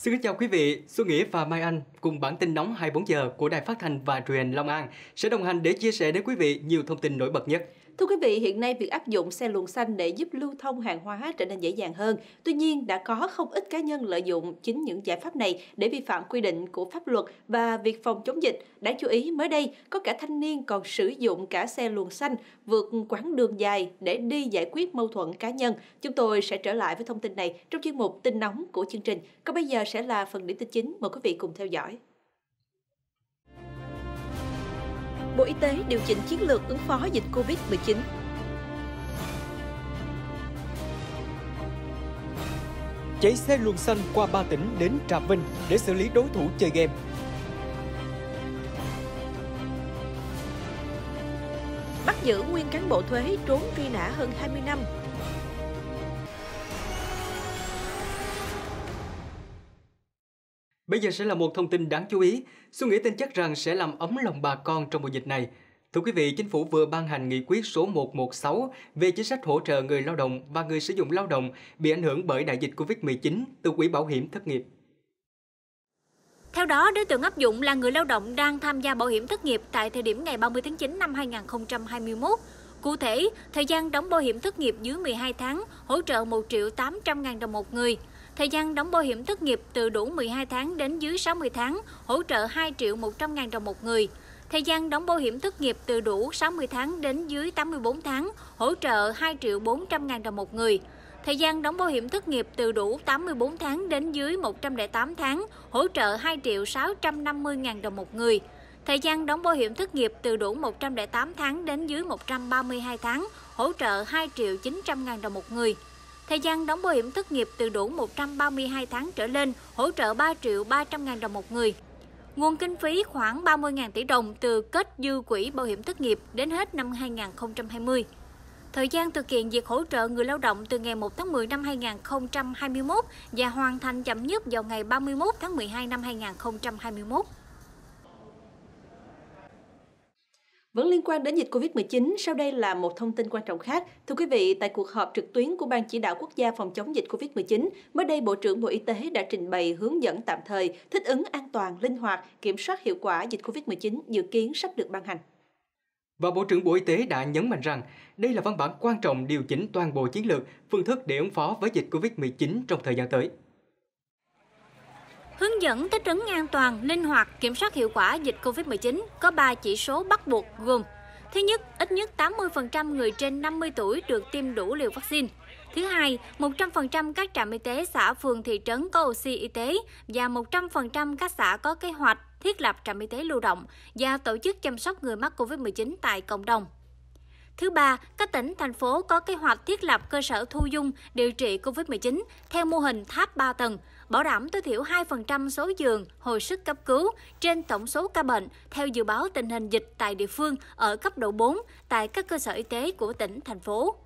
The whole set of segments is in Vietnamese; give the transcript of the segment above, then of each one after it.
Xin kính chào quý vị, Xuân Nghĩa và Mai Anh cùng bản tin nóng 24 giờ của Đài Phát thanh và Truyền Long An sẽ đồng hành để chia sẻ đến quý vị nhiều thông tin nổi bật nhất. Thưa quý vị, hiện nay việc áp dụng xe luồng xanh để giúp lưu thông hàng hóa trở nên dễ dàng hơn. Tuy nhiên, đã có không ít cá nhân lợi dụng chính những giải pháp này để vi phạm quy định của pháp luật và việc phòng chống dịch. Đáng chú ý, mới đây, có cả thanh niên còn sử dụng cả xe luồng xanh vượt quãng đường dài để đi giải quyết mâu thuẫn cá nhân. Chúng tôi sẽ trở lại với thông tin này trong chuyên mục tin nóng của chương trình. Còn bây giờ sẽ là phần điểm tin chính. Mời quý vị cùng theo dõi. Bộ Y tế điều chỉnh chiến lược ứng phó dịch Covid-19. Cháy xe luồng xanh qua ba tỉnh đến Trà Vinh để xử lý đối thủ chơi game. Bắt giữ nguyên cán bộ thuế trốn truy nã hơn 20 năm Bây giờ sẽ là một thông tin đáng chú ý. Suy nghĩ tin chắc rằng sẽ làm ấm lòng bà con trong mùa dịch này. Thưa quý vị, Chính phủ vừa ban hành nghị quyết số 116 về chính sách hỗ trợ người lao động và người sử dụng lao động bị ảnh hưởng bởi đại dịch COVID-19 từ Quỹ Bảo hiểm Thất nghiệp. Theo đó, đối tượng áp dụng là người lao động đang tham gia bảo hiểm thất nghiệp tại thời điểm ngày 30 tháng 9 năm 2021. Cụ thể, thời gian đóng bảo hiểm thất nghiệp dưới 12 tháng hỗ trợ 1 triệu 800 ngàn đồng một người – Thời gian đóng bảo hiểm thất nghiệp từ đủ 12 tháng đến dưới 60 tháng, hỗ trợ 2 triệu 100 ngàn đồng một người. Thời gian đóng bảo hiểm thất nghiệp từ đủ 60 tháng đến dưới 84 tháng, hỗ trợ 2 triệu 400 ngàn đồng một người. Thời gian đóng bảo hiểm thất nghiệp từ đủ 84 tháng đến dưới 108 tháng, hỗ trợ 2 triệu 650 ngàn đồng một người. Thời gian đóng bảo hiểm thất nghiệp từ đủ 108 tháng đến dưới 132 tháng, hỗ trợ 2 triệu 900 ngàn đồng một người. Thời gian đóng bảo hiểm thất nghiệp từ đủ 132 tháng trở lên, hỗ trợ 3 triệu 300 ngàn đồng một người. Nguồn kinh phí khoảng 30.000 tỷ đồng từ kết dư quỹ bảo hiểm thất nghiệp đến hết năm 2020. Thời gian thực hiện việc hỗ trợ người lao động từ ngày 1 tháng 10 năm 2021 và hoàn thành chậm nhất vào ngày 31 tháng 12 năm 2021. Vẫn liên quan đến dịch COVID-19, sau đây là một thông tin quan trọng khác. Thưa quý vị, tại cuộc họp trực tuyến của Ban Chỉ đạo Quốc gia phòng chống dịch COVID-19, mới đây Bộ trưởng Bộ Y tế đã trình bày hướng dẫn tạm thời, thích ứng an toàn, linh hoạt, kiểm soát hiệu quả dịch COVID-19 dự kiến sắp được ban hành. Và Bộ trưởng Bộ Y tế đã nhấn mạnh rằng đây là văn bản quan trọng điều chỉnh toàn bộ chiến lược, phương thức để ứng phó với dịch COVID-19 trong thời gian tới. Hướng dẫn thích ứng an toàn, linh hoạt, kiểm soát hiệu quả dịch COVID-19 có 3 chỉ số bắt buộc gồm Thứ nhất, ít nhất 80% người trên 50 tuổi được tiêm đủ liều vaccine. Thứ hai, 100% các trạm y tế xã phường thị trấn có oxy y tế và 100% các xã có kế hoạch thiết lập trạm y tế lưu động và tổ chức chăm sóc người mắc COVID-19 tại cộng đồng. Thứ ba, các tỉnh, thành phố có kế hoạch thiết lập cơ sở thu dung điều trị COVID-19 theo mô hình tháp 3 tầng, bảo đảm tối thiểu 2% số giường hồi sức cấp cứu trên tổng số ca bệnh theo dự báo tình hình dịch tại địa phương ở cấp độ 4 tại các cơ sở y tế của tỉnh, thành phố.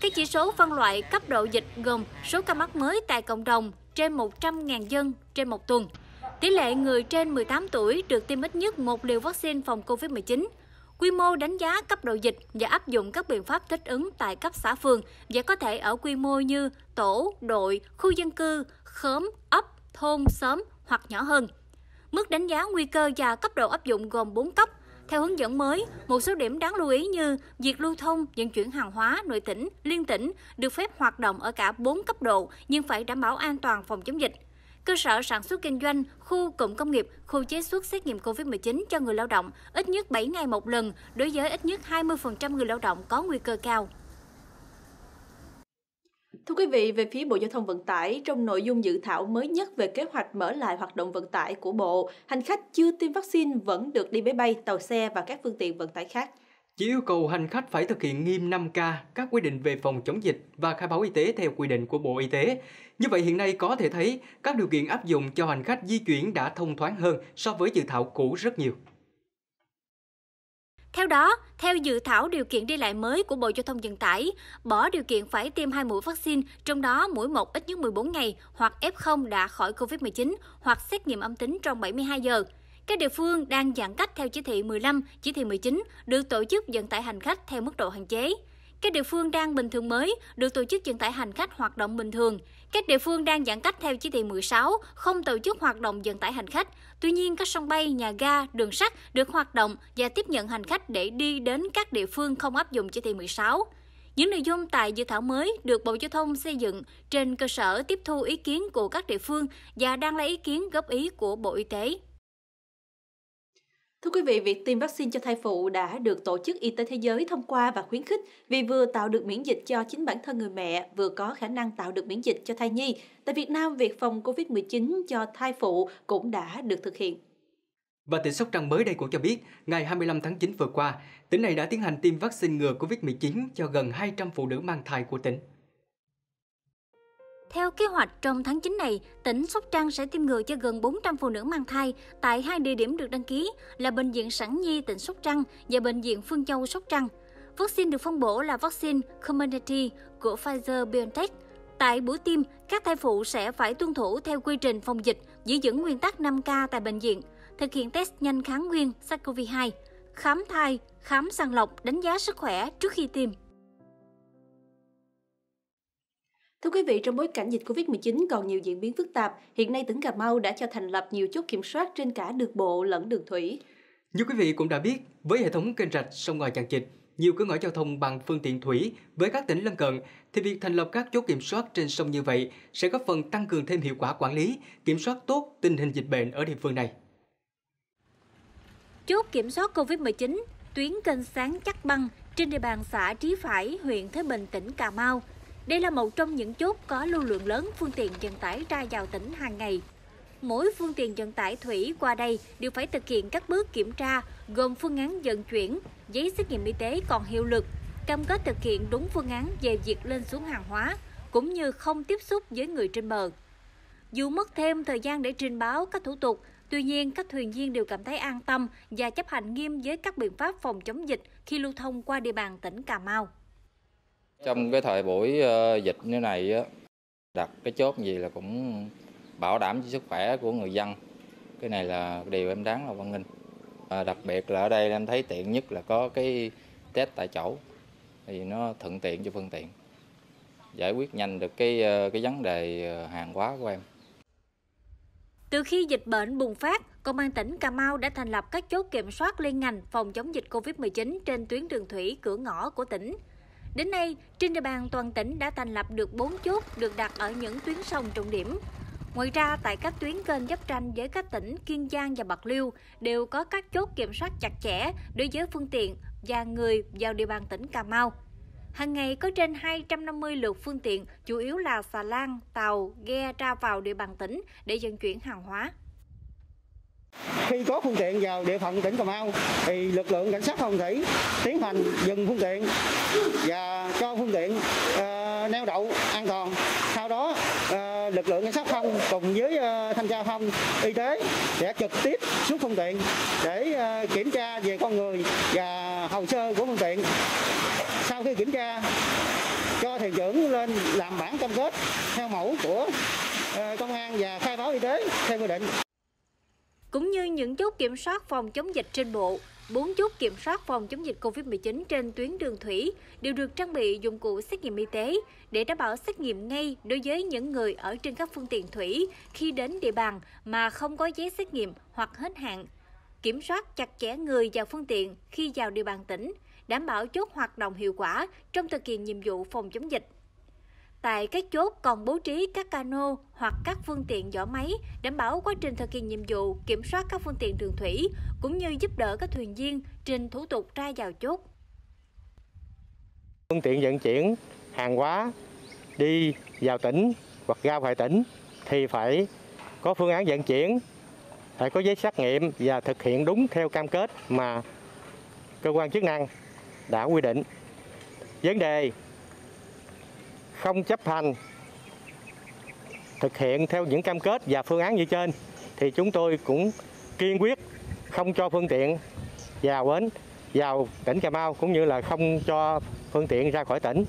Các chỉ số phân loại cấp độ dịch gồm số ca mắc mới tại cộng đồng trên 100.000 dân trên một tuần, tỷ lệ người trên 18 tuổi được tiêm ít nhất một liều vaccine phòng COVID-19, quy mô đánh giá cấp độ dịch và áp dụng các biện pháp thích ứng tại cấp xã phường và có thể ở quy mô như tổ, đội, khu dân cư, khóm, ấp, thôn, xóm hoặc nhỏ hơn. Mức đánh giá nguy cơ và cấp độ áp dụng gồm 4 cấp. Theo hướng dẫn mới, một số điểm đáng lưu ý như việc lưu thông, vận chuyển hàng hóa nội tỉnh, liên tỉnh được phép hoạt động ở cả 4 cấp độ nhưng phải đảm bảo an toàn phòng chống dịch, cơ sở sản xuất kinh doanh, khu cụm công nghiệp, khu chế xuất xét nghiệm COVID-19 cho người lao động ít nhất 7 ngày một lần đối với ít nhất 20% người lao động có nguy cơ cao. Thưa quý vị, về phía Bộ Giao thông Vận tải, trong nội dung dự thảo mới nhất về kế hoạch mở lại hoạt động vận tải của Bộ, hành khách chưa tiêm vaccine vẫn được đi máy bay, tàu xe và các phương tiện vận tải khác chỉ yêu cầu hành khách phải thực hiện nghiêm 5K, các quy định về phòng chống dịch và khai báo y tế theo quy định của Bộ Y tế. Như vậy hiện nay có thể thấy các điều kiện áp dụng cho hành khách di chuyển đã thông thoáng hơn so với dự thảo cũ rất nhiều. Theo đó, theo dự thảo điều kiện đi lại mới của Bộ Giao thông Vận tải, bỏ điều kiện phải tiêm hai mũi vaccine, trong đó mũi một ít nhất 14 ngày hoặc F0 đã khỏi COVID-19 hoặc xét nghiệm âm tính trong 72 giờ – các địa phương đang giãn cách theo chỉ thị 15, chỉ thị 19 được tổ chức vận tải hành khách theo mức độ hạn chế. Các địa phương đang bình thường mới được tổ chức vận tải hành khách hoạt động bình thường. Các địa phương đang giãn cách theo chỉ thị 16 không tổ chức hoạt động vận tải hành khách. Tuy nhiên, các sân bay, nhà ga, đường sắt được hoạt động và tiếp nhận hành khách để đi đến các địa phương không áp dụng chỉ thị 16. Những nội dung tại dự thảo mới được Bộ Giao thông xây dựng trên cơ sở tiếp thu ý kiến của các địa phương và đang lấy ý kiến góp ý của Bộ Y tế. Thưa quý vị, việc tiêm vaccine cho thai phụ đã được Tổ chức Y tế Thế giới thông qua và khuyến khích vì vừa tạo được miễn dịch cho chính bản thân người mẹ, vừa có khả năng tạo được miễn dịch cho thai nhi. Tại Việt Nam, việc phòng COVID-19 cho thai phụ cũng đã được thực hiện. Và tỉnh Sóc Trăng mới đây cũng cho biết, ngày 25 tháng 9 vừa qua, tỉnh này đã tiến hành tiêm vaccine ngừa COVID-19 cho gần 200 phụ nữ mang thai của tỉnh. Theo kế hoạch, trong tháng 9 này, tỉnh Sóc Trăng sẽ tiêm ngừa cho gần 400 phụ nữ mang thai tại hai địa điểm được đăng ký là Bệnh viện Sản Nhi tỉnh Sóc Trăng và Bệnh viện Phương Châu Sóc Trăng. Vaccine được phân bổ là vaccine Comirnaty của Pfizer-BioNTech. Tại buổi tiêm, các thai phụ sẽ phải tuân thủ theo quy trình phòng dịch, giữ vững nguyên tắc 5K tại bệnh viện, thực hiện test nhanh kháng nguyên SARS-CoV-2, khám thai, khám sàng lọc, đánh giá sức khỏe trước khi tiêm. Thưa quý vị, trong bối cảnh dịch Covid-19 còn nhiều diễn biến phức tạp, hiện nay tỉnh Cà Mau đã cho thành lập nhiều chốt kiểm soát trên cả đường bộ lẫn đường thủy. Như quý vị cũng đã biết, với hệ thống kênh rạch sông ngòi chằng chịt, nhiều cửa ngõ giao thông bằng phương tiện thủy với các tỉnh lân cận, thì việc thành lập các chốt kiểm soát trên sông như vậy sẽ góp phần tăng cường thêm hiệu quả quản lý, kiểm soát tốt tình hình dịch bệnh ở địa phương này. Chốt kiểm soát COVID-19, tuyến kênh sáng chắc băng trên địa bàn xã Trí Phải, huyện thới Bình, tỉnh Cà Mau – đây là một trong những chốt có lưu lượng lớn phương tiện vận tải ra vào tỉnh hàng ngày. Mỗi phương tiện vận tải thủy qua đây đều phải thực hiện các bước kiểm tra gồm phương án vận chuyển, giấy xét nghiệm y tế còn hiệu lực, cam kết thực hiện đúng phương án về việc lên xuống hàng hóa, cũng như không tiếp xúc với người trên bờ. Dù mất thêm thời gian để trình báo các thủ tục, tuy nhiên các thuyền viên đều cảm thấy an tâm và chấp hành nghiêm với các biện pháp phòng chống dịch khi lưu thông qua địa bàn tỉnh Cà Mau. Trong cái thời buổi ờ, dịch như này đặt cái chốt gì là cũng bảo đảm cho sức khỏe của người dân. Cái này là điều em đáng là quan nghênh. À, đặc biệt là ở đây em thấy tiện nhất là có cái test tại chỗ thì nó thuận tiện cho phương tiện giải quyết nhanh được cái ờ, cái vấn đề hàng hóa của em. Từ khi dịch bệnh bùng phát, Công an tỉnh Cà Mau đã thành lập các chốt kiểm soát liên ngành phòng chống dịch COVID-19 trên tuyến đường thủy cửa ngõ của tỉnh. Đến nay, trên địa bàn toàn tỉnh đã thành lập được 4 chốt được đặt ở những tuyến sông trọng điểm. Ngoài ra, tại các tuyến kênh giáp tranh với các tỉnh Kiên Giang và Bạc Liêu đều có các chốt kiểm soát chặt chẽ đối với phương tiện và người vào địa bàn tỉnh Cà Mau. Hàng ngày có trên 250 lượt phương tiện, chủ yếu là xà lan, tàu, ghe ra vào địa bàn tỉnh để vận chuyển hàng hóa khi có phương tiện vào địa phận tỉnh Cà Mau thì lực lượng cảnh sát phòng thủy tiến hành dừng phương tiện và cho phương tiện uh, neo đậu an toàn. Sau đó uh, lực lượng cảnh sát phòng cùng với uh, thanh tra phòng y tế sẽ trực tiếp xuống phương tiện để uh, kiểm tra về con người và hồ sơ của phương tiện. Sau khi kiểm tra cho thuyền trưởng lên làm bản cam kết theo mẫu của công an và khai báo y tế theo quy định cũng như những chốt kiểm soát phòng chống dịch trên bộ. bốn chốt kiểm soát phòng chống dịch COVID-19 trên tuyến đường thủy đều được trang bị dụng cụ xét nghiệm y tế để đảm bảo xét nghiệm ngay đối với những người ở trên các phương tiện thủy khi đến địa bàn mà không có giấy xét nghiệm hoặc hết hạn. Kiểm soát chặt chẽ người và phương tiện khi vào địa bàn tỉnh, đảm bảo chốt hoạt động hiệu quả trong thực hiện nhiệm vụ phòng chống dịch. Tại các chốt còn bố trí các cano hoặc các phương tiện vỏ máy đảm bảo quá trình thực hiện nhiệm vụ kiểm soát các phương tiện đường thủy cũng như giúp đỡ các thuyền viên trình thủ tục ra vào chốt. Phương tiện vận chuyển hàng hóa đi vào tỉnh hoặc ra ngoài tỉnh thì phải có phương án vận chuyển, phải có giấy xét nghiệm và thực hiện đúng theo cam kết mà cơ quan chức năng đã quy định. Vấn đề không chấp hành thực hiện theo những cam kết và phương án như trên thì chúng tôi cũng kiên quyết không cho phương tiện vào bến vào tỉnh Cà Mau cũng như là không cho phương tiện ra khỏi tỉnh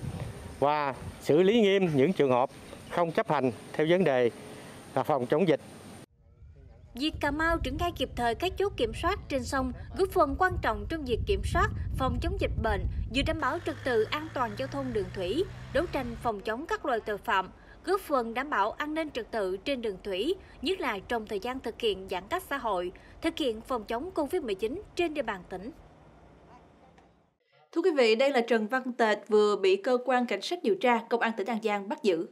và xử lý nghiêm những trường hợp không chấp hành theo vấn đề là phòng chống dịch Việc Cà Mau triển khai kịp thời các chốt kiểm soát trên sông góp phần quan trọng trong việc kiểm soát, phòng chống dịch bệnh, vừa đảm bảo trật tự an toàn giao thông đường thủy, đấu tranh phòng chống các loại tội phạm, góp phần đảm bảo an ninh trật tự trên đường thủy, nhất là trong thời gian thực hiện giãn cách xã hội, thực hiện phòng chống COVID-19 trên địa bàn tỉnh. Thưa quý vị, đây là Trần Văn Tệt vừa bị cơ quan cảnh sát điều tra Công an tỉnh An Giang bắt giữ.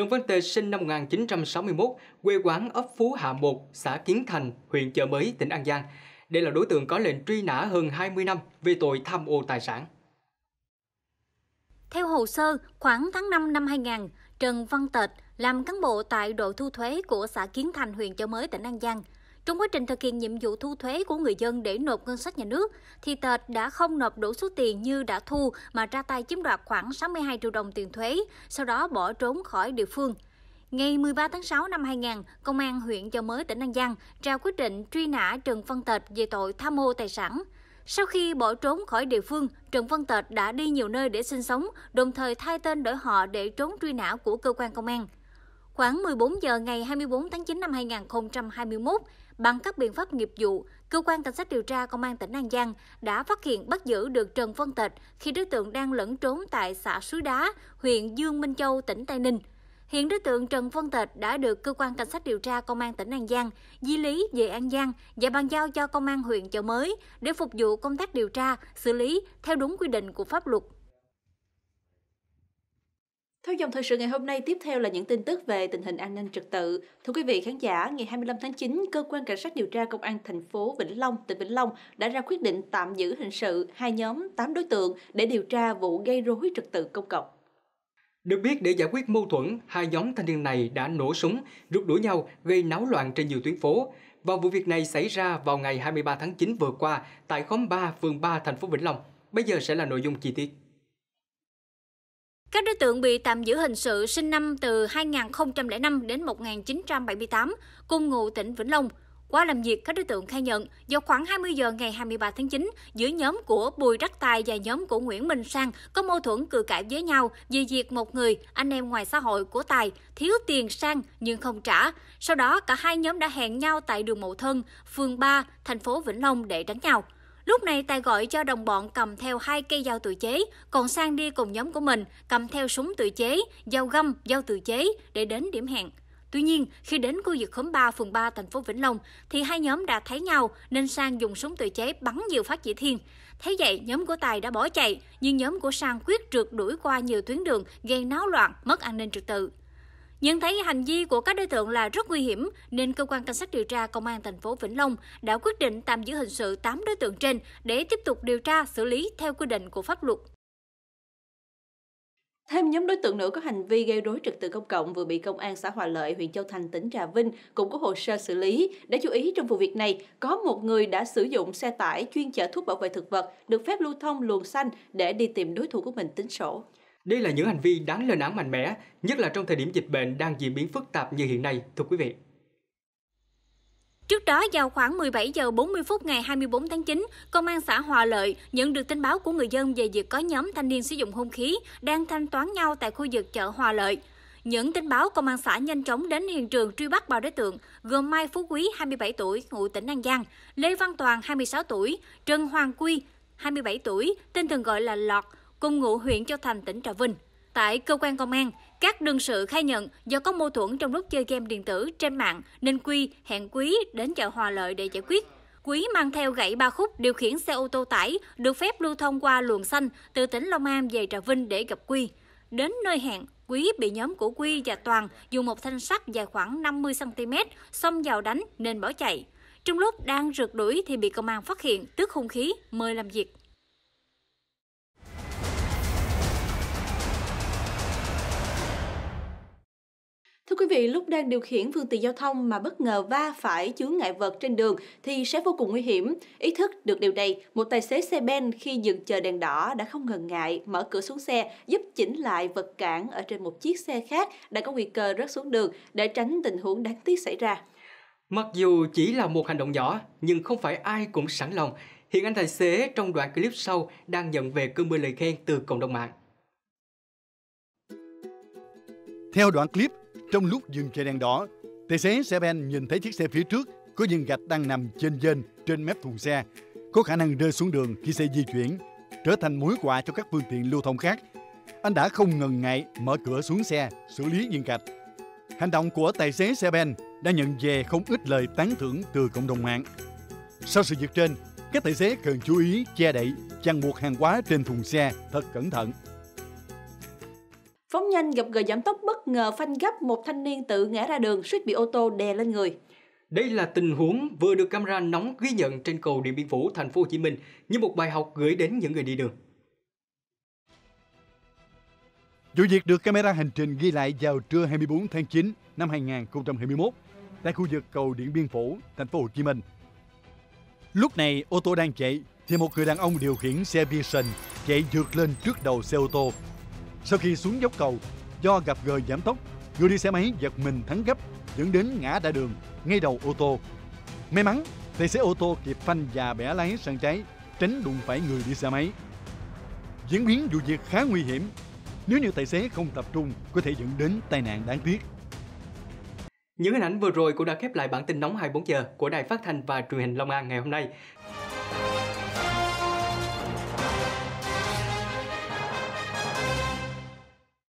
Trần Văn Tề sinh năm 1961, quê quán ấp Phú Hạ 1, xã Kiến Thành, huyện Chợ Mới, tỉnh An Giang. Đây là đối tượng có lệnh truy nã hơn 20 năm về tội tham ô tài sản. Theo hồ sơ, khoảng tháng 5 năm 2000, Trần Văn Tệt làm cán bộ tại đội thu thuế của xã Kiến Thành, huyện Chợ Mới, tỉnh An Giang – trong quá trình thực hiện nhiệm vụ thu thuế của người dân để nộp ngân sách nhà nước, thì Tệt đã không nộp đủ số tiền như đã thu mà ra tay chiếm đoạt khoảng 62 triệu đồng tiền thuế, sau đó bỏ trốn khỏi địa phương. Ngày 13 tháng 6 năm 2000, Công an huyện châu Mới, tỉnh An Giang trao quyết định truy nã Trần Văn Tệt về tội tham mô tài sản. Sau khi bỏ trốn khỏi địa phương, Trần Văn Tệt đã đi nhiều nơi để sinh sống, đồng thời thay tên đổi họ để trốn truy nã của cơ quan công an. Khoảng 14 giờ ngày 24 tháng 9 năm 2021, Bằng các biện pháp nghiệp vụ, cơ quan cảnh sát điều tra công an tỉnh An Giang đã phát hiện bắt giữ được Trần Văn Tịch khi đối tượng đang lẫn trốn tại xã Suối Đá, huyện Dương Minh Châu, tỉnh Tây Ninh. Hiện đối tượng Trần Văn Tịch đã được cơ quan cảnh sát điều tra công an tỉnh An Giang di lý về An Giang và bàn giao cho công an huyện Chợ Mới để phục vụ công tác điều tra, xử lý theo đúng quy định của pháp luật. Theo dòng thời sự ngày hôm nay, tiếp theo là những tin tức về tình hình an ninh trật tự. Thưa quý vị khán giả, ngày 25 tháng 9, cơ quan cảnh sát điều tra công an thành phố Vĩnh Long, tỉnh Vĩnh Long đã ra quyết định tạm giữ hình sự hai nhóm 8 đối tượng để điều tra vụ gây rối trật tự công cộng. Được biết, để giải quyết mâu thuẫn, hai nhóm thanh niên này đã nổ súng, rút đuổi nhau, gây náo loạn trên nhiều tuyến phố. Và vụ việc này xảy ra vào ngày 23 tháng 9 vừa qua tại khóm 3, phường 3, thành phố Vĩnh Long. Bây giờ sẽ là nội dung chi tiết. Các đối tượng bị tạm giữ hình sự sinh năm từ 2005 đến 1978, cùng ngụ tỉnh Vĩnh Long. Qua làm việc, các đối tượng khai nhận, vào khoảng 20 giờ ngày 23 tháng 9, giữa nhóm của Bùi Đắc Tài và nhóm của Nguyễn Minh Sang có mâu thuẫn cự cãi với nhau vì việc một người, anh em ngoài xã hội của Tài, thiếu tiền Sang nhưng không trả. Sau đó, cả hai nhóm đã hẹn nhau tại đường Mậu Thân, phường 3, thành phố Vĩnh Long để đánh nhau. Lúc này Tài gọi cho đồng bọn cầm theo hai cây dao tự chế, còn Sang đi cùng nhóm của mình cầm theo súng tự chế, dao găm, dao tự chế để đến điểm hẹn. Tuy nhiên, khi đến khu vực khóm 3, phường 3, thành phố Vĩnh Long, thì hai nhóm đã thấy nhau nên Sang dùng súng tự chế bắn nhiều phát chỉ thiên. Thế vậy, nhóm của Tài đã bỏ chạy, nhưng nhóm của Sang quyết trượt đuổi qua nhiều tuyến đường gây náo loạn, mất an ninh trật tự. Nhận thấy hành vi của các đối tượng là rất nguy hiểm nên cơ quan cảnh sát điều tra công an thành phố Vĩnh Long đã quyết định tạm giữ hình sự 8 đối tượng trên để tiếp tục điều tra xử lý theo quy định của pháp luật. Thêm nhóm đối tượng nữ có hành vi gây rối trật tự công cộng vừa bị công an xã Hòa Lợi, huyện Châu Thành, tỉnh Trà Vinh cũng có hồ sơ xử lý. Để chú ý trong vụ việc này, có một người đã sử dụng xe tải chuyên chở thuốc bảo vệ thực vật được phép lưu thông luồng xanh để đi tìm đối thủ của mình tính sổ. Đây là những hành vi đáng lên án mạnh mẽ, nhất là trong thời điểm dịch bệnh đang diễn biến phức tạp như hiện nay, thưa quý vị. Trước đó, vào khoảng 17 giờ 40 phút ngày 24 tháng 9, Công an xã Hòa Lợi nhận được tin báo của người dân về việc có nhóm thanh niên sử dụng hung khí đang thanh toán nhau tại khu vực chợ Hòa Lợi. Những tin báo, Công an xã nhanh chóng đến hiện trường truy bắt ba đối tượng gồm Mai Phú Quý, 27 tuổi, ngụ tỉnh An Giang, Lê Văn Toàn, 26 tuổi, Trần Hoàng Quy, 27 tuổi, tên thường gọi là Lọt, cùng ngụ huyện Châu Thành, tỉnh Trà Vinh. Tại cơ quan công an, các đương sự khai nhận do có mâu thuẫn trong lúc chơi game điện tử trên mạng nên Quy hẹn Quý đến chợ Hòa Lợi để giải quyết. Quý mang theo gậy ba khúc điều khiển xe ô tô tải được phép lưu thông qua luồng xanh từ tỉnh Long An về Trà Vinh để gặp Quy. Đến nơi hẹn, Quý bị nhóm của Quy và Toàn dùng một thanh sắt dài khoảng 50cm xông vào đánh nên bỏ chạy. Trong lúc đang rượt đuổi thì bị công an phát hiện, tước hung khí, mời làm việc. quý vị, lúc đang điều khiển phương tiện giao thông mà bất ngờ va phải chướng ngại vật trên đường thì sẽ vô cùng nguy hiểm. Ý thức được điều này, một tài xế xe ben khi dừng chờ đèn đỏ đã không ngần ngại mở cửa xuống xe giúp chỉnh lại vật cản ở trên một chiếc xe khác đã có nguy cơ rớt xuống đường để tránh tình huống đáng tiếc xảy ra. Mặc dù chỉ là một hành động nhỏ, nhưng không phải ai cũng sẵn lòng. Hiện anh tài xế trong đoạn clip sau đang nhận về cơn mưa lời khen từ cộng đồng mạng. Theo đoạn clip, trong lúc dừng xe đèn đỏ, tài xế xe ben nhìn thấy chiếc xe phía trước có viên gạch đang nằm trên dên trên mép thùng xe, có khả năng rơi xuống đường khi xe di chuyển, trở thành mối quạ cho các phương tiện lưu thông khác. Anh đã không ngần ngại mở cửa xuống xe, xử lý viên gạch. Hành động của tài xế xe ben đã nhận về không ít lời tán thưởng từ cộng đồng mạng. Sau sự việc trên, các tài xế cần chú ý che đậy, chăn buộc hàng hóa trên thùng xe thật cẩn thận. Phóng nhanh gặp gờ giảm tốc bất ngờ phanh gấp một thanh niên tự ngã ra đường suýt bị ô tô đè lên người. Đây là tình huống vừa được camera nóng ghi nhận trên cầu Điện Biên Phủ, thành phố Hồ Chí Minh như một bài học gửi đến những người đi đường. Vụ việc được camera hành trình ghi lại vào trưa 24 tháng 9 năm 2021 tại khu vực cầu Điện Biên Phủ, thành phố Hồ Chí Minh. Lúc này ô tô đang chạy thì một người đàn ông điều khiển xe Vision chạy vượt lên trước đầu xe ô tô sau khi xuống dốc cầu, do gặp gờ giảm tốc, người đi xe máy giật mình thắng gấp dẫn đến ngã đã đường ngay đầu ô tô. May mắn, tài xế ô tô kịp phanh và bẻ lái sang trái, tránh đụng phải người đi xe máy. Diễn biến vụ việc khá nguy hiểm. Nếu như tài xế không tập trung, có thể dẫn đến tai nạn đáng tiếc. Những hình ảnh vừa rồi cũng đã khép lại bản tin nóng 24 giờ của Đài Phát thanh và Truyền hình Long An ngày hôm nay.